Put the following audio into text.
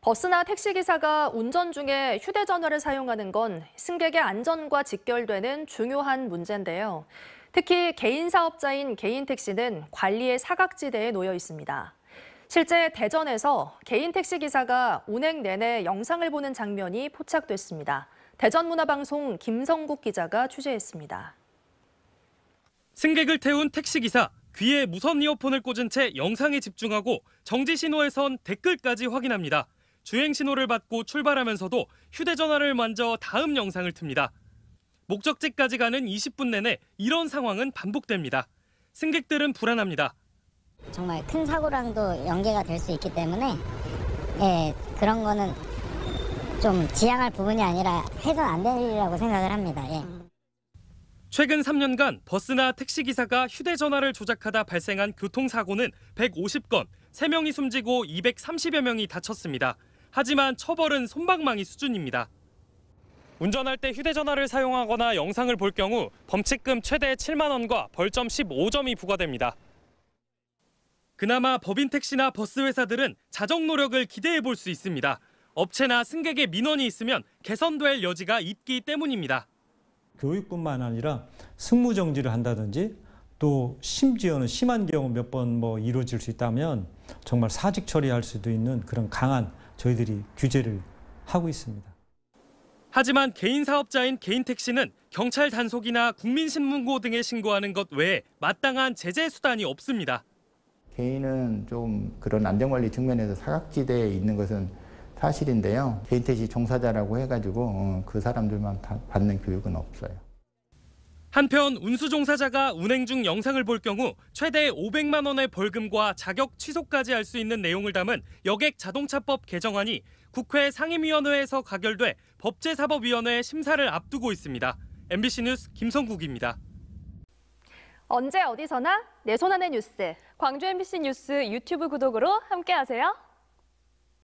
버스나 택시기사가 운전 중에 휴대전화를 사용하는 건 승객의 안전과 직결되는 중요한 문제인데요. 특히 개인 사업자인 개인 택시는 관리의 사각지대에 놓여 있습니다. 실제 대전에서 개인 택시기사가 운행 내내 영상을 보는 장면이 포착됐습니다. 대전문화방송 김성국 기자가 취재했습니다. 승객을 태운 택시기사 귀에 무선 이어폰을 꽂은 채 영상에 집중하고 정지 신호에선 댓글까지 확인합니다. 주행 신호를 받고 출발하면서도 휴대전화를 만져 다음 영상을 틉니다. 목적지까지 가는 20분 내내 이런 상황은 반복됩니다. 승객들은 불안합니다. 정말 큰 사고랑도 연계가 될 수 있기 때문에 예, 그런 거는 좀 지양할 부분이 아니라 해선 안 되리라고 생각을 합니다. 예. 최근 3년간 버스나 택시 기사가 휴대전화를 조작하다 발생한 교통사고는 150건, 3명이 숨지고 230여 명이 다쳤습니다. 하지만 처벌은 손방망이 수준입니다. 운전할 때 휴대전화를 사용하거나 영상을 볼 경우 범칙금 최대 7만 원과 벌점 15점이 부과됩니다. 그나마 법인 택시나 버스 회사들은 자정 노력을 기대해 볼 수 있습니다. 업체나 승객의 민원이 있으면 개선될 여지가 있기 때문입니다. 교육뿐만 아니라 승무 정지를 한다든지 또 심지어는 심한 경우 몇 번 뭐 이루어질 수 있다면 정말 사직 처리할 수도 있는 그런 강한 저희들이 규제를 하고 있습니다. 하지만 개인 사업자인 개인 택시는 경찰 단속이나 국민신문고 등에 신고하는 것 외에 마땅한 제재 수단이 없습니다. 개인은 좀 그런 안전관리 측면에서 사각지대에 있는 것은 사실인데요. 개인 택시 종사자라고 해가지고 어, 그 사람들만 받는 교육은 없어요. 한편 운수종 사자가 운행 중 영상을 볼 경우 최대 500만 원의 벌금과 자격 취소까지 할 수 있는 내용을 담은 여객 자동차법 개정안이 국회 상임위원회에서 가결돼 법제사법위원회 심사를 앞두고 있습니다. MBC 뉴스 김성국입니다. 언제 어디서나 내 손안의 뉴스. 광주 MBC 뉴스 유튜브 구독으로 함께하세요.